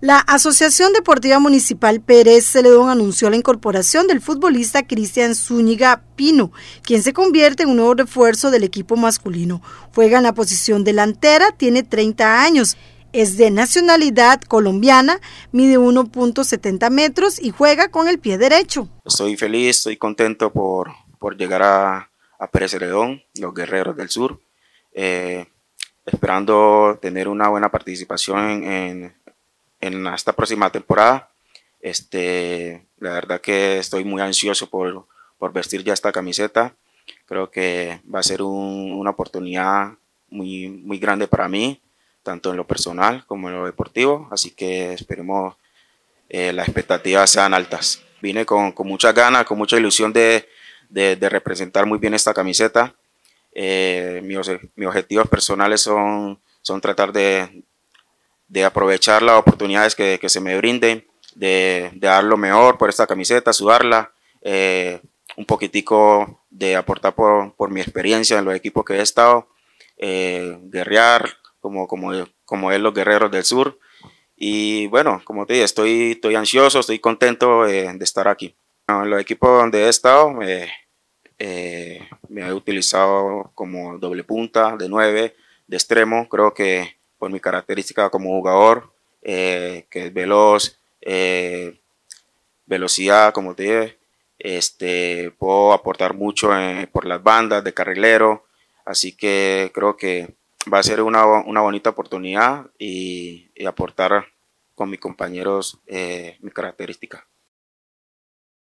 La Asociación Deportiva Municipal Pérez Celedón anunció la incorporación del futbolista Cristian Zúñiga Pino, quien se convierte en un nuevo refuerzo del equipo masculino. Juega en la posición delantera, tiene 30 años, es de nacionalidad colombiana, mide 1.70 metros y juega con el pie derecho. Estoy feliz, estoy contento por, por llegar a, Pérez Celedón, los guerreros del sur. Eh, esperando tener una buena participación en, en esta próxima temporada. Este, la verdad que estoy muy ansioso por, vestir ya esta camiseta. Creo que va a ser una oportunidad muy, muy grande para mí, tanto en lo personal como en lo deportivo. Así que esperemos eh, las expectativas sean altas. Vine con, con muchas ganas, con mucha ilusión de, representar muy bien esta camiseta. Eh, mis, mis, objetivos personales son, son tratar de, de aprovechar las oportunidades que, se me brinden, de, dar lo mejor por esta camiseta, sudarla, eh, un poquitico de aportar por, mi experiencia en los equipos que he estado, eh, guerrear como, como, como es los guerreros del sur. Y bueno, como te dije, estoy, estoy ansioso, estoy contento eh, de estar aquí. en los equipos donde he estado me he utilizado como doble punta, de nueve, de extremo, creo que por mi característica como jugador, eh, que es veloz, eh, velocidad, como te dije. Este, puedo aportar mucho por las bandas de carrilero, así que creo que va a ser una, bonita oportunidad y, aportar con mis compañeros eh, mi característica.